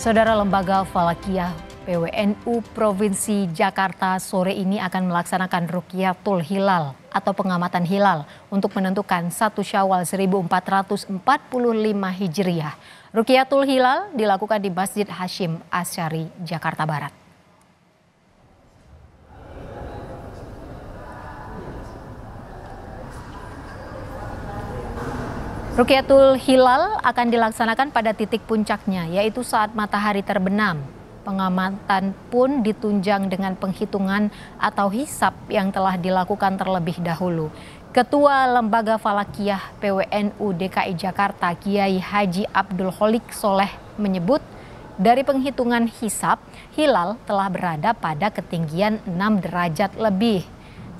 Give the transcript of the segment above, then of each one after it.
Saudara Lembaga Falakiyah PWNU Provinsi Jakarta sore ini akan melaksanakan Rukyatul Hilal atau pengamatan hilal untuk menentukan satu Syawal 1445 Hijriah. Rukyatul Hilal dilakukan di Masjid Hashim Asyari, Jakarta Barat. Rukyatul Hilal akan dilaksanakan pada titik puncaknya, yaitu saat matahari terbenam. Pengamatan pun ditunjang dengan penghitungan atau hisap yang telah dilakukan terlebih dahulu. Ketua Lembaga Falakiyah PWNU DKI Jakarta Kiai Haji Abdul Holik Soleh menyebut dari penghitungan hisap, hilal telah berada pada ketinggian 6 derajat lebih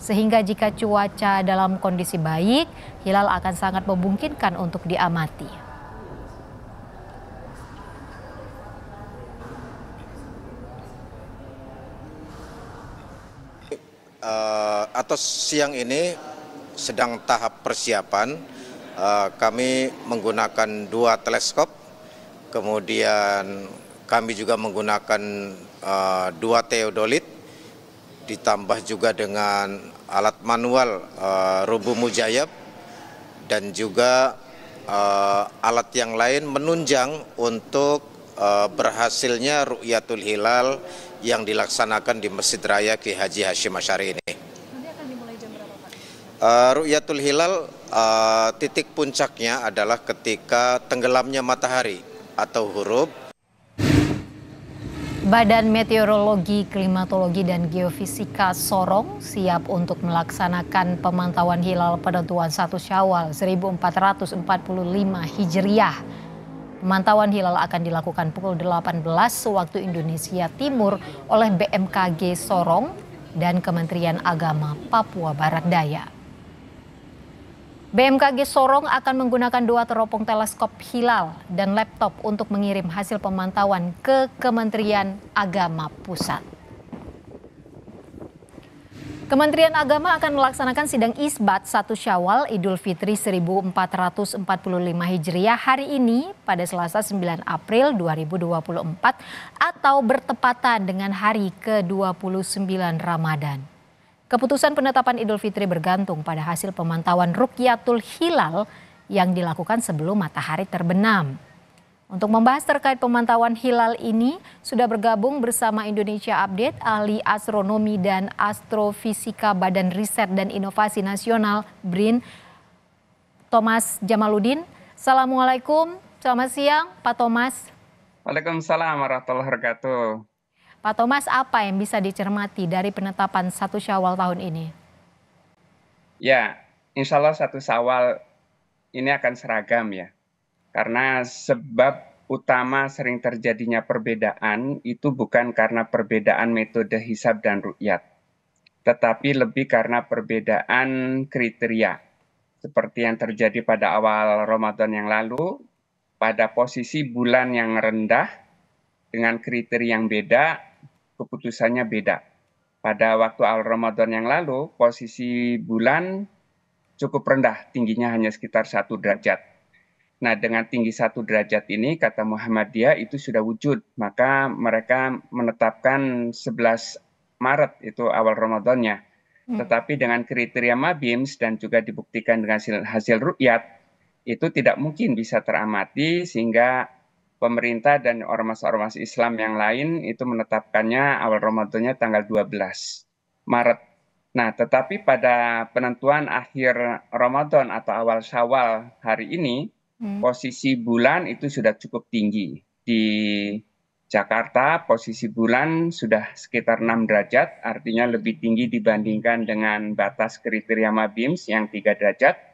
sehingga jika cuaca dalam kondisi baik, hilal akan sangat memungkinkan untuk diamati. uh, atau siang ini sedang tahap persiapan. Uh, kami menggunakan dua teleskop, kemudian kami juga menggunakan uh, dua teodolit ditambah juga dengan alat manual uh, rubu mujayab dan juga uh, alat yang lain menunjang untuk uh, berhasilnya rukyatul Hilal yang dilaksanakan di Masjid Raya Ki Haji Hashim Asyari ini. Uh, Rukyatul Hilal uh, titik puncaknya adalah ketika tenggelamnya matahari atau huruf Badan Meteorologi, Klimatologi, dan Geofisika Sorong siap untuk melaksanakan pemantauan hilal penentuan 1 Syawal 1445 Hijriah. Pemantauan hilal akan dilakukan pukul 18 waktu Indonesia Timur oleh BMKG Sorong dan Kementerian Agama Papua Barat Daya. BMKG Sorong akan menggunakan dua teropong teleskop hilal dan laptop untuk mengirim hasil pemantauan ke Kementerian Agama Pusat. Kementerian Agama akan melaksanakan sidang isbat satu Syawal Idul Fitri 1445 Hijriah hari ini pada Selasa 9 April 2024 atau bertepatan dengan hari ke-29 Ramadan. Keputusan penetapan Idul Fitri bergantung pada hasil pemantauan Rukyatul Hilal yang dilakukan sebelum matahari terbenam. Untuk membahas terkait pemantauan hilal ini, sudah bergabung bersama Indonesia Update ahli astronomi dan astrofisika Badan Riset dan Inovasi Nasional BRIN, Thomas Jamaludin. Assalamualaikum, selamat siang Pak Thomas. Waalaikumsalam warahmatullahi wabarakatuh. Pak Thomas, apa yang bisa dicermati dari penetapan satu Syawal tahun ini? Ya, insya Allah satu Syawal ini akan seragam ya. Karena sebab utama sering terjadinya perbedaan itu bukan karena perbedaan metode hisab dan rukyat, tetapi lebih karena perbedaan kriteria. Seperti yang terjadi pada awal Ramadan yang lalu, pada posisi bulan yang rendah dengan kriteria yang beda, keputusannya beda. Pada waktu awal Ramadan yang lalu, posisi bulan cukup rendah, tingginya hanya sekitar satu derajat. Nah, dengan tinggi satu derajat ini, kata Muhammadiyah itu sudah wujud. Maka mereka menetapkan 11 Maret itu awal Ramadannya. Hmm. Tetapi dengan kriteria Mabims dan juga dibuktikan dengan hasil, hasil rukyat, itu tidak mungkin bisa teramati sehingga pemerintah dan ormas-ormas Islam yang lain itu menetapkannya awal Ramadannya tanggal 12 Maret. Nah, tetapi pada penentuan akhir Ramadan atau awal Syawal hari ini, hmm. posisi bulan itu sudah cukup tinggi. Di Jakarta, posisi bulan sudah sekitar 6 derajat, artinya lebih tinggi dibandingkan dengan batas kriteria Mabims yang 3 derajat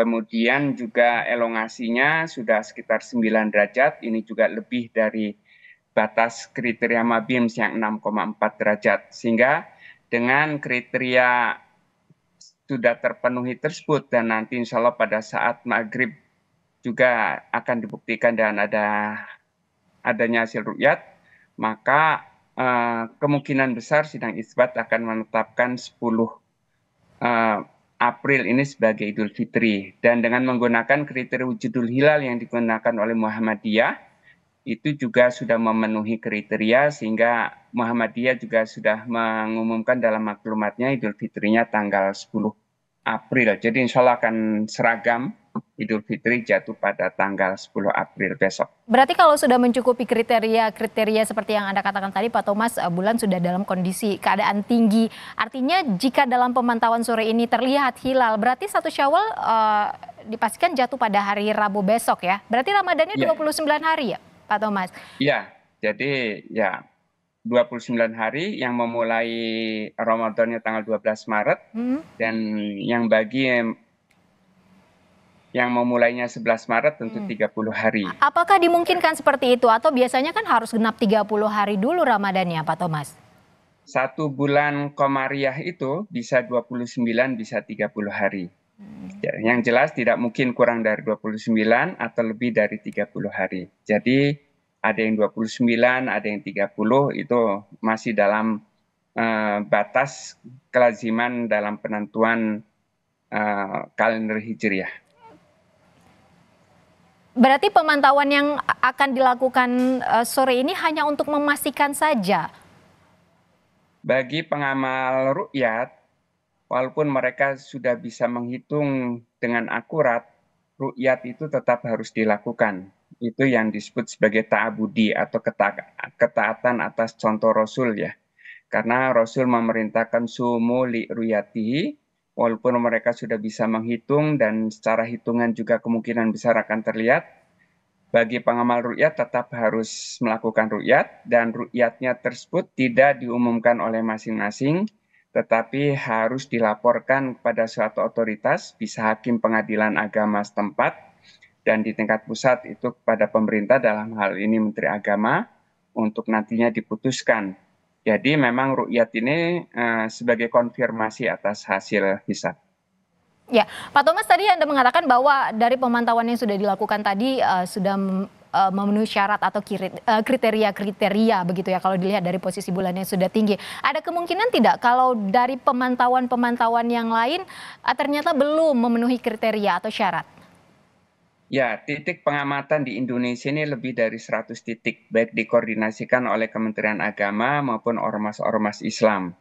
Kemudian juga elongasinya sudah sekitar 9 derajat, ini juga lebih dari batas kriteria MABIMS yang 6,4 derajat. Sehingga dengan kriteria sudah terpenuhi tersebut dan nanti insya Allah pada saat maghrib juga akan dibuktikan dan ada adanya hasil rukyat, maka eh, kemungkinan besar sidang isbat akan menetapkan 10 eh, April ini sebagai Idul Fitri dan dengan menggunakan kriteria wujudul hilal yang digunakan oleh Muhammadiyah itu juga sudah memenuhi kriteria sehingga Muhammadiyah juga sudah mengumumkan dalam maklumatnya Idul Fitrinya tanggal 10 April. Jadi insya Allah akan seragam Idul Fitri jatuh pada tanggal 10 April besok. Berarti kalau sudah mencukupi kriteria-kriteria seperti yang Anda katakan tadi Pak Thomas, eh, bulan sudah dalam kondisi keadaan tinggi. Artinya jika dalam pemantauan sore ini terlihat hilal, berarti satu syawal uh, dipastikan jatuh pada hari Rabu besok ya. Berarti Ramadannya ya. 29 hari ya Pak Thomas? Iya, jadi ya 29 hari yang memulai Ramadannya tanggal 12 Maret hmm. dan yang bagi yang memulainya 11 Maret tentu hmm. 30 hari. Apakah dimungkinkan seperti itu atau biasanya kan harus genap 30 hari dulu Ramadannya Pak Thomas? Satu bulan komariah itu bisa 29 bisa 30 hari. Hmm. Yang jelas tidak mungkin kurang dari 29 atau lebih dari 30 hari. Jadi ada yang 29, ada yang 30 itu masih dalam uh, batas kelaziman dalam penentuan uh, kalender Hijriah. Berarti pemantauan yang akan dilakukan eh, sore ini hanya untuk memastikan saja. Bagi pengamal rukyat, walaupun mereka sudah bisa menghitung dengan akurat, rukyat itu tetap harus dilakukan. Itu yang disebut sebagai ta'abudi atau keta ketaatan atas contoh Rasul ya. Karena Rasul memerintahkan sumu li ruyatihi, walaupun mereka sudah bisa menghitung dan secara hitungan juga kemungkinan besar akan terlihat, bagi pengamal rukyat tetap harus melakukan rukyat dan rukyatnya tersebut tidak diumumkan oleh masing-masing, tetapi harus dilaporkan kepada suatu otoritas, bisa hakim pengadilan agama setempat, dan di tingkat pusat itu kepada pemerintah dalam hal ini Menteri Agama, untuk nantinya diputuskan jadi memang rukyat ini eh, sebagai konfirmasi atas hasil hisab. Ya, Pak Thomas tadi Anda mengatakan bahwa dari pemantauan yang sudah dilakukan tadi eh, sudah eh, memenuhi syarat atau kriteria-kriteria begitu ya kalau dilihat dari posisi bulannya sudah tinggi. Ada kemungkinan tidak kalau dari pemantauan-pemantauan yang lain ternyata belum memenuhi kriteria atau syarat? Ya, titik pengamatan di Indonesia ini lebih dari 100 titik, baik dikoordinasikan oleh Kementerian Agama maupun ormas-ormas Islam.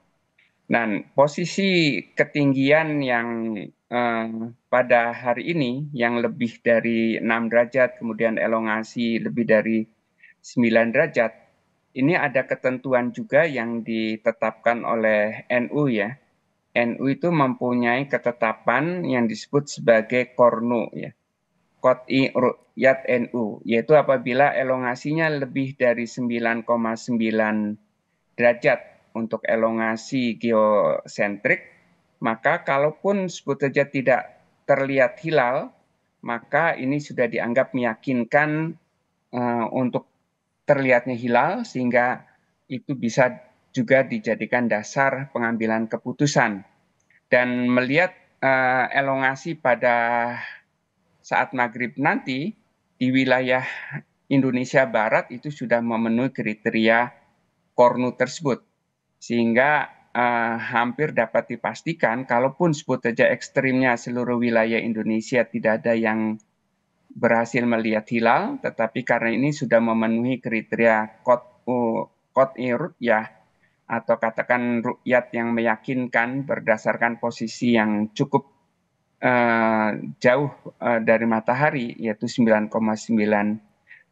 Dan posisi ketinggian yang eh, pada hari ini yang lebih dari 6 derajat, kemudian elongasi lebih dari 9 derajat, ini ada ketentuan juga yang ditetapkan oleh NU ya. NU itu mempunyai ketetapan yang disebut sebagai kornu ya kot'i ru'yat NU, yaitu apabila elongasinya lebih dari 9,9 derajat untuk elongasi geosentrik, maka kalaupun sebut saja tidak terlihat hilal, maka ini sudah dianggap meyakinkan uh, untuk terlihatnya hilal, sehingga itu bisa juga dijadikan dasar pengambilan keputusan. Dan melihat uh, elongasi pada saat maghrib nanti di wilayah Indonesia Barat itu sudah memenuhi kriteria Kornu tersebut. Sehingga eh, hampir dapat dipastikan kalaupun sebut saja ekstrimnya seluruh wilayah Indonesia tidak ada yang berhasil melihat hilal, tetapi karena ini sudah memenuhi kriteria kot uh, kot ya atau katakan rukyat yang meyakinkan berdasarkan posisi yang cukup Eh, jauh eh, dari matahari yaitu 9,9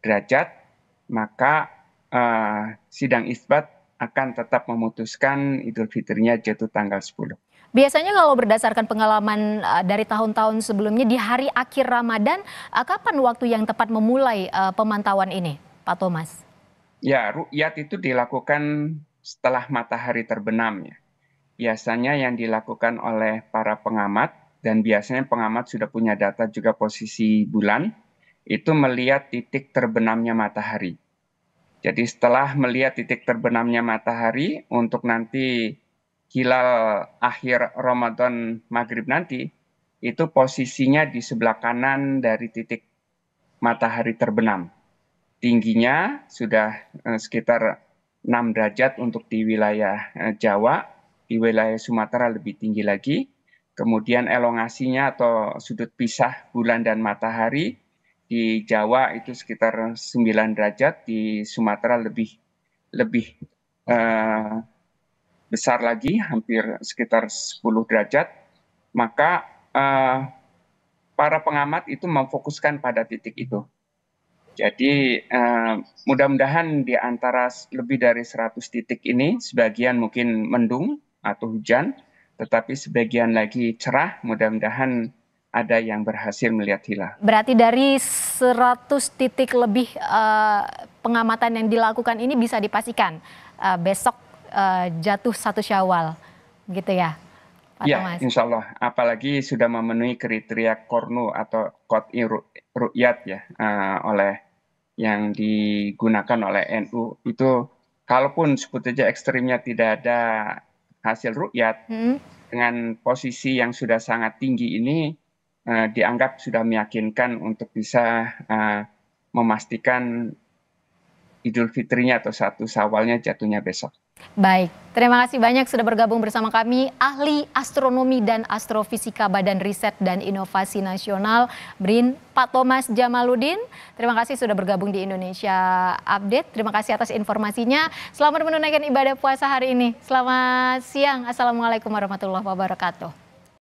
derajat maka eh, sidang isbat akan tetap memutuskan Idul Fitrinya jatuh tanggal 10. Biasanya kalau berdasarkan pengalaman dari tahun-tahun sebelumnya di hari akhir Ramadan, kapan waktu yang tepat memulai pemantauan ini, Pak Thomas? Ya, rukyat itu dilakukan setelah matahari terbenam ya. Biasanya yang dilakukan oleh para pengamat dan biasanya pengamat sudah punya data juga posisi bulan, itu melihat titik terbenamnya matahari. Jadi setelah melihat titik terbenamnya matahari untuk nanti hilal akhir Ramadan maghrib nanti, itu posisinya di sebelah kanan dari titik matahari terbenam. Tingginya sudah eh, sekitar 6 derajat untuk di wilayah eh, Jawa, di wilayah Sumatera lebih tinggi lagi, Kemudian elongasinya atau sudut pisah bulan dan matahari di Jawa itu sekitar 9 derajat, di Sumatera lebih lebih eh, besar lagi, hampir sekitar 10 derajat. Maka eh, para pengamat itu memfokuskan pada titik itu. Jadi eh, mudah-mudahan di antara lebih dari 100 titik ini sebagian mungkin mendung atau hujan, tetapi sebagian lagi cerah. Mudah-mudahan ada yang berhasil melihat hilal. Berarti dari 100 titik lebih uh, pengamatan yang dilakukan ini bisa dipastikan uh, besok uh, jatuh satu Syawal, gitu ya? Pak ya, Thomas. insya Allah. Apalagi sudah memenuhi kriteria kornu atau kot rukyat ya uh, oleh yang digunakan oleh NU itu kalaupun sebut saja ekstrimnya tidak ada hasil rukyat hmm. dengan posisi yang sudah sangat tinggi ini uh, dianggap sudah meyakinkan untuk bisa uh, memastikan Idul Fitrinya atau satu Sawalnya jatuhnya besok. Baik, terima kasih banyak sudah bergabung bersama kami ahli astronomi dan astrofisika Badan Riset dan Inovasi Nasional BRIN Pak Thomas Jamaludin. Terima kasih sudah bergabung di Indonesia Update. Terima kasih atas informasinya. Selamat menunaikan ibadah puasa hari ini. Selamat siang. Assalamualaikum warahmatullahi wabarakatuh.